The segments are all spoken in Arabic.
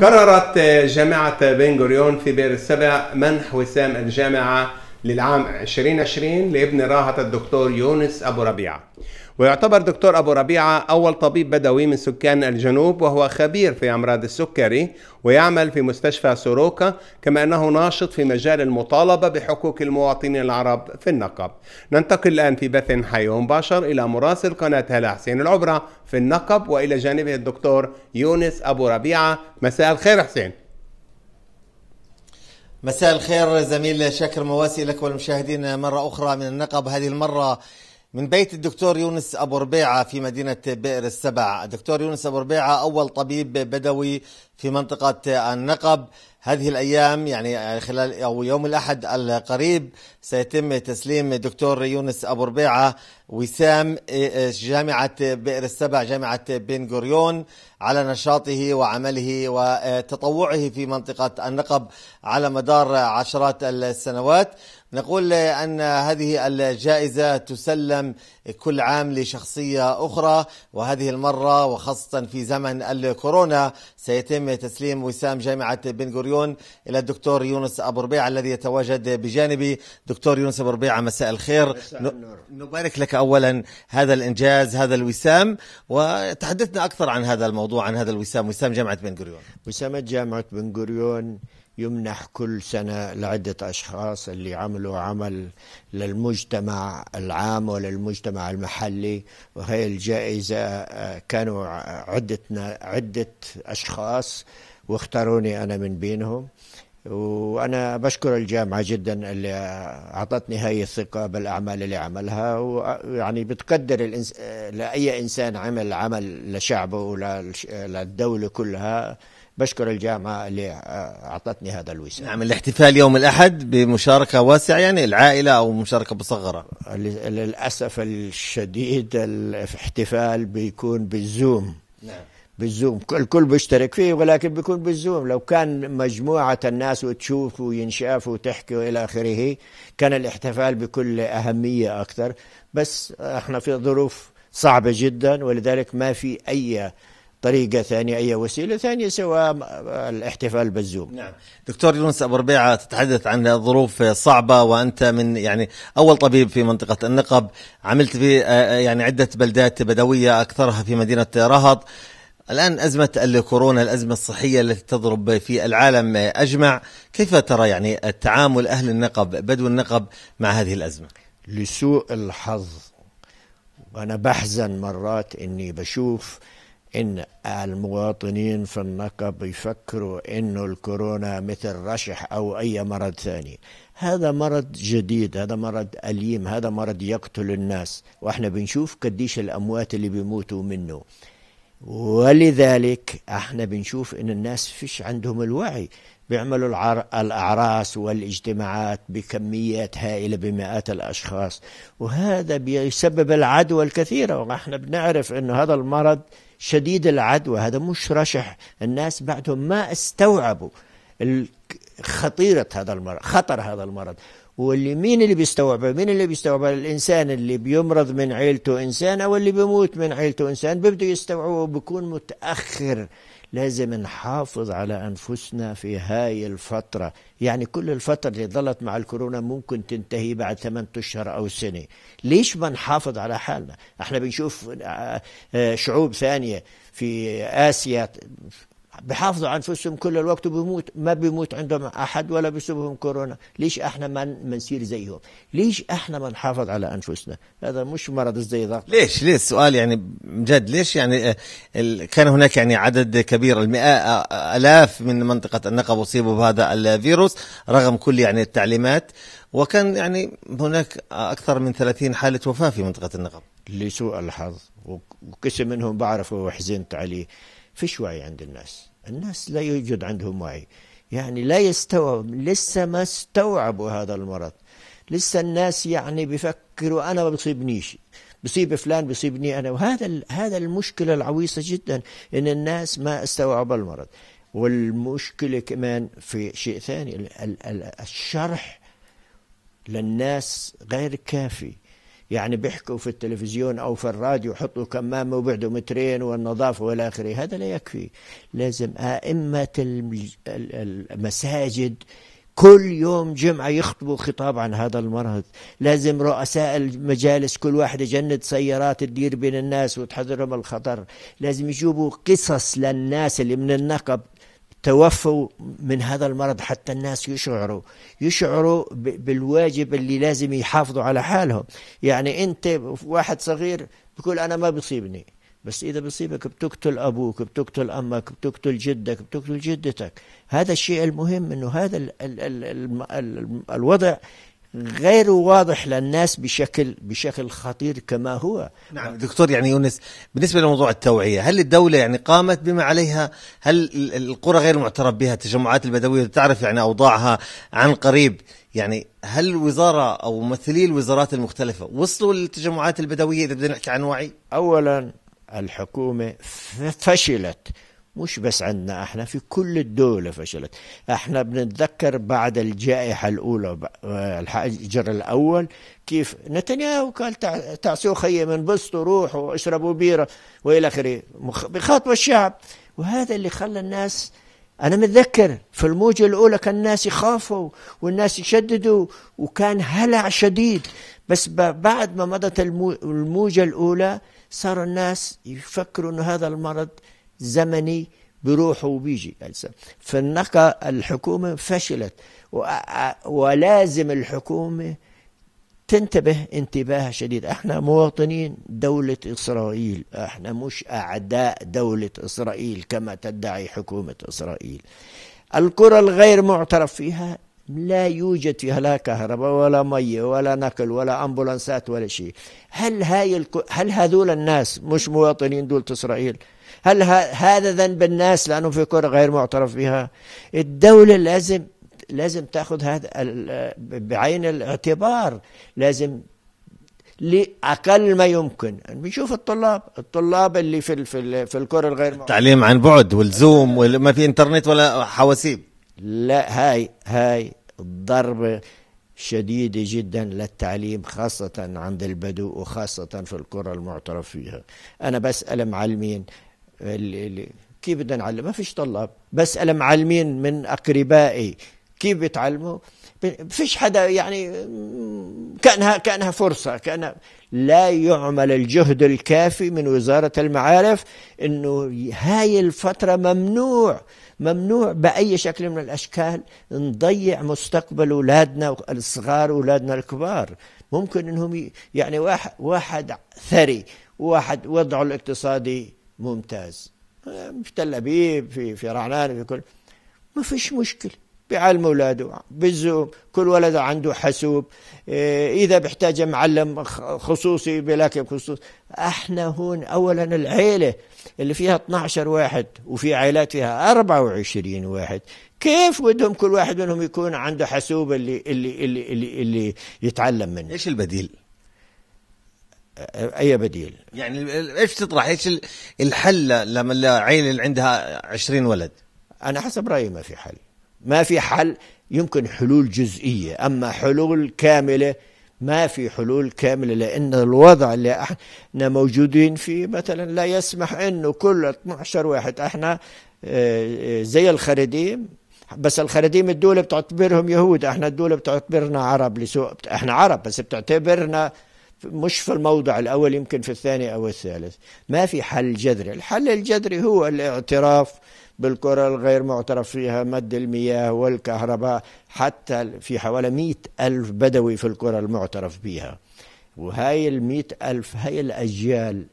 قررت جامعة بن غوريون في بئر السبع منح وسام الجامعة للعام 2020 لابن راهة الدكتور يونس أبو ربيعة ويعتبر دكتور أبو ربيعة أول طبيب بدوي من سكان الجنوب وهو خبير في أمراض السكري ويعمل في مستشفى سوروكا كما أنه ناشط في مجال المطالبة بحقوق المواطنين العرب في النقب ننتقل الآن في بث حي مباشر إلى مراسل قناة هلا حسين العبرة في النقب وإلى جانبه الدكتور يونس أبو ربيعة مساء الخير حسين مساء الخير زميل شاكر مواسي لك والمشاهدين مرة أخرى من النقب هذه المرة من بيت الدكتور يونس أبو ربيعة في مدينة بئر السبع دكتور يونس أبو ربيعة أول طبيب بدوي في منطقة النقب هذه الأيام يعني خلال أو يوم الأحد القريب سيتم تسليم دكتور يونس أبو ربيعة وسام إيه، إيه، جامعة بئر السبع جامعة بن غوريون على نشاطه وعمله وتطوعه في منطقة النقب على مدار عشرات السنوات نقول أن هذه الجائزة تسلم كل عام لشخصية أخرى وهذه المرة وخاصة في زمن الكورونا سيتم تسليم وسام جامعة بن غوريون التلفزيون إلى الدكتور يونس أبو ربيعة الذي يتواجد بجانبي دكتور يونس أبو ربيعة مساء الخير نبارك لك أولا هذا الإنجاز هذا الوسام وتحدثنا أكثر عن هذا الموضوع عن هذا الوسام وسام جامعة بن غوريون وسام جامعة بن غوريون يمنح كل سنة لعدة أشخاص اللي عملوا عمل للمجتمع العام وللمجتمع المحلي وهي الجائزة آه، كانوا عدة عدة أشخاص واختاروني أنا من بينهم وأنا بشكر الجامعة جدا اللي أعطتني هاي الثقة بالأعمال اللي عملها ويعني بتقدر الإنس... لأي إنسان عمل عمل لشعبه وللدولة كلها بشكر الجامعة اللي آه، أعطتني هذا الوسام نعم الاحتفال يوم الأحد بمشاركة واسعة يعني العائلة أو مشاركة مصغرة للأسف الشديد الاحتفال بيكون بالزوم نعم بالزوم الكل بيشترك فيه ولكن بيكون بالزوم لو كان مجموعة الناس وتشوف وينشاف وتحكي وإلى آخره كان الاحتفال بكل أهمية أكثر بس احنا في ظروف صعبة جدا ولذلك ما في أي طريقة ثانية أي وسيلة ثانية سواء الاحتفال بالزوم نعم دكتور يونس أبو ربيعة تتحدث عن ظروف صعبة وأنت من يعني أول طبيب في منطقة النقب عملت في آه، آه، يعني عدة بلدات بدوية أكثرها في مدينة رهط الآن أزمة الكورونا الأزمة الصحية التي تضرب في العالم أجمع كيف ترى يعني التعامل أهل النقب بدو النقب مع هذه الأزمة لسوء الحظ وأنا بحزن مرات إني بشوف ان المواطنين في النقب يفكروا انه الكورونا مثل رشح او اي مرض ثاني هذا مرض جديد هذا مرض اليم هذا مرض يقتل الناس واحنا بنشوف قديش الاموات اللي بيموتوا منه ولذلك احنا بنشوف ان الناس فيش عندهم الوعي بيعملوا الأعراس والاجتماعات بكميات هائلة بمئات الأشخاص وهذا بيسبب العدوى الكثيرة ونحن بنعرف أنه هذا المرض شديد العدوى هذا مش رشح الناس بعدهم ما استوعبوا خطيرة هذا المرض خطر هذا المرض واللي مين اللي بيستوعبه مين اللي بيستوعبه الإنسان اللي بيمرض من عيلته إنسان أو اللي بيموت من عيلته إنسان بيبدو يستوعبه وبكون متأخر لازم نحافظ على أنفسنا في هاي الفترة يعني كل الفترة اللي ظلت مع الكورونا ممكن تنتهي بعد ثمان أشهر أو سنة ليش ما نحافظ على حالنا احنا بنشوف آه، آه، شعوب ثانية في آسيا بحافظوا على انفسهم كل الوقت وبيموت ما بيموت عندهم احد ولا بيصيبهم كورونا ليش احنا ما نصير زيهم ليش احنا ما نحافظ على انفسنا هذا مش مرض زي ضغط ليش ليش السؤال يعني جد ليش يعني آه، كان هناك يعني عدد كبير المئة آه، آه، الاف من منطقه النقب اصيبوا بهذا الفيروس رغم كل يعني التعليمات وكان يعني هناك اكثر من 30 حاله وفاه في منطقه النقب لسوء الحظ وقسم منهم بعرفه وحزنت عليه فيش وعي عند الناس الناس لا يوجد عندهم وعي يعني لا يستوعب لسه ما استوعبوا هذا المرض لسه الناس يعني بيفكروا انا ما بصيبنيش بصيب فلان بصيبني انا وهذا هذا المشكله العويصه جدا ان الناس ما استوعب المرض والمشكله كمان في شيء ثاني الشرح للناس غير كافي يعني بيحكوا في التلفزيون أو في الراديو حطوا كمامة وبعدوا مترين والنظافة والى آخره هذا لا يكفي لازم أئمة المساجد كل يوم جمعة يخطبوا خطاب عن هذا المرض لازم رؤساء المجالس كل واحد يجند سيارات تدير بين الناس وتحذرهم الخطر لازم يجيبوا قصص للناس اللي من النقب توفوا من هذا المرض حتى الناس يشعروا يشعروا بالواجب اللي لازم يحافظوا على حالهم يعني انت واحد صغير بيقول انا ما بصيبني بس اذا بصيبك بتقتل ابوك بتقتل امك بتقتل جدك بتقتل جدتك هذا الشيء المهم انه هذا الـ الـ الـ الـ الـ الوضع غير واضح للناس بشكل بشكل خطير كما هو نعم دكتور يعني يونس بالنسبه لموضوع التوعيه هل الدوله يعني قامت بما عليها هل القرى غير معترف بها التجمعات البدويه تعرف يعني اوضاعها عن قريب يعني هل الوزاره او ممثلي الوزارات المختلفه وصلوا للتجمعات البدويه اذا بدنا نحكي عن وعي اولا الحكومه فشلت مش بس عندنا احنا في كل الدولة فشلت احنا بنتذكر بعد الجائحة الأولى الحجر الأول كيف نتنياهو قال تعسوا خي من بسطوا روحوا اشربوا بيرة وإلى آخره بخاطب الشعب وهذا اللي خلى الناس أنا متذكر في الموجة الأولى كان الناس يخافوا والناس يشددوا وكان هلع شديد بس بعد ما مضت الموجة الأولى صار الناس يفكروا أن هذا المرض زمني بروح وبيجي فالنقى الحكومة فشلت ولازم الحكومة تنتبه انتباه شديد احنا مواطنين دولة اسرائيل احنا مش اعداء دولة اسرائيل كما تدعي حكومة اسرائيل القرى الغير معترف فيها لا يوجد فيها لا كهرباء ولا مية ولا نقل ولا أمبولانسات ولا شيء هل, هاي الكو... هل هذول الناس مش مواطنين دولة إسرائيل هل ه... هذا ذنب الناس لأنهم في كرة غير معترف بها الدولة لازم لازم تأخذ هذا ال... بعين الاعتبار لازم لاقل ما يمكن بنشوف الطلاب الطلاب اللي في ال... في, ال... في الكره الغير التعليم عن بعد والزوم وما في انترنت ولا حواسيب لا هاي هاي ضربة شديدة جدا للتعليم خاصة عند البدو وخاصة في القرى المعترف فيها أنا بسأل معلمين كيف بدنا نعلم ما فيش طلاب بسأل معلمين من أقربائي كيف بتعلموا فيش حدا يعني كأنها كأنها فرصة كأنها لا يعمل الجهد الكافي من وزارة المعارف أنه هاي الفترة ممنوع ممنوع بأي شكل من الأشكال نضيع مستقبل أولادنا الصغار أولادنا الكبار ممكن أنهم يعني واحد, واحد ثري واحد وضعه الاقتصادي ممتاز آه، في تل أبيب في في رعنان في كل ما فيش مشكلة بيعلم اولاده بالزوم كل ولد عنده حاسوب إيه، اذا بيحتاج معلم خصوصي بلاك خصوص احنا هون اولا العيله اللي فيها 12 واحد وفي عائلات فيها 24 واحد كيف بدهم كل واحد منهم يكون عنده حاسوب اللي اللي اللي اللي, اللي يتعلم منه ايش البديل اي بديل يعني ايش تطرح ايش الحل لما العيله اللي عندها 20 ولد انا حسب رايي ما في حل ما في حل يمكن حلول جزئية أما حلول كاملة ما في حلول كاملة لأن الوضع اللي احنا موجودين فيه مثلا لا يسمح أنه كل 12 واحد احنا آه، آه، زي الخريديم بس الخريديم الدولة بتعتبرهم يهود احنا الدولة بتعتبرنا عرب لسوء احنا عرب بس بتعتبرنا مش في الموضع الأول يمكن في الثاني أو الثالث ما في حل جذري الحل الجذري هو الاعتراف بالقرى الغير معترف فيها مد المياه والكهرباء حتى في حوالي مئة ألف بدوي في القرى المعترف بها وهاي المئة ألف هاي الأجيال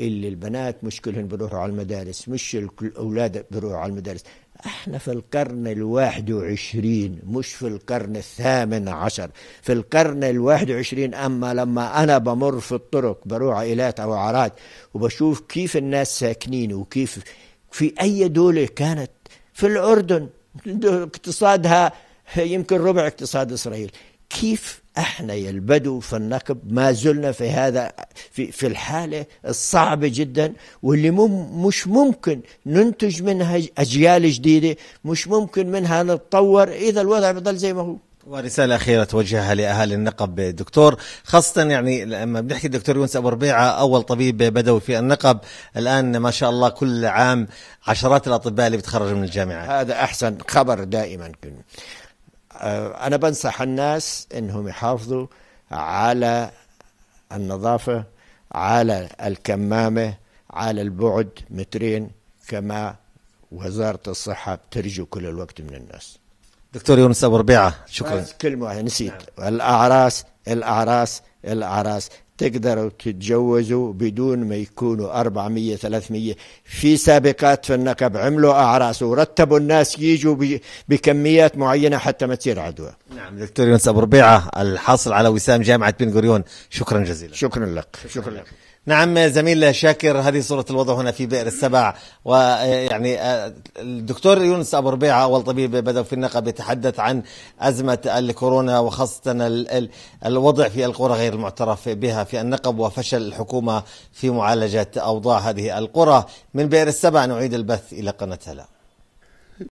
اللي البنات مش كلهم بيروحوا على المدارس مش الأولاد بيروحوا على المدارس احنا في القرن الواحد وعشرين مش في القرن الثامن عشر في القرن الواحد وعشرين أما لما أنا بمر في الطرق بروح عائلات أو عرات وبشوف كيف الناس ساكنين وكيف في أي دولة كانت في الأردن اقتصادها يمكن ربع اقتصاد إسرائيل كيف احنا يا البدو في النقب ما زلنا في هذا في في الحاله الصعبه جدا واللي مم مش ممكن ننتج منها اجيال جديده، مش ممكن منها نتطور اذا الوضع بضل زي ما هو. ورسالة أخيرة توجهها لأهالي النقب دكتور خاصة يعني لما بنحكي دكتور يونس أبو ربيعة أول طبيب بدوي في النقب الآن ما شاء الله كل عام عشرات الأطباء اللي بتخرج من الجامعة هذا أحسن خبر دائما كن. أه، أنا بنصح الناس أنهم يحافظوا على النظافة على الكمامة على البعد مترين كما وزارة الصحة بترجو كل الوقت من الناس دكتور يونس ابو ربيعه شكرا كلمه واحده نسيت نعم. الاعراس الاعراس الاعراس تقدروا تتجوزوا بدون ما يكونوا 400 300 في سابقات في النقب عملوا اعراس ورتبوا الناس يجوا بكميات معينه حتى ما تصير عدوى. نعم دكتور يونس ابو ربيعه الحاصل على وسام جامعه بن غوريون شكرا جزيلا. شكرا لك شكرا لك. نعم زميل شاكر هذه صورة الوضع هنا في بئر السبع ويعني آه، الدكتور يونس أبو ربيعة أول طبيب بدأ في النقب يتحدث عن أزمة الكورونا وخاصة الوضع في القرى غير المعترف بها في النقب وفشل الحكومة في معالجة أوضاع هذه القرى من بئر السبع نعيد البث إلى قناة هلا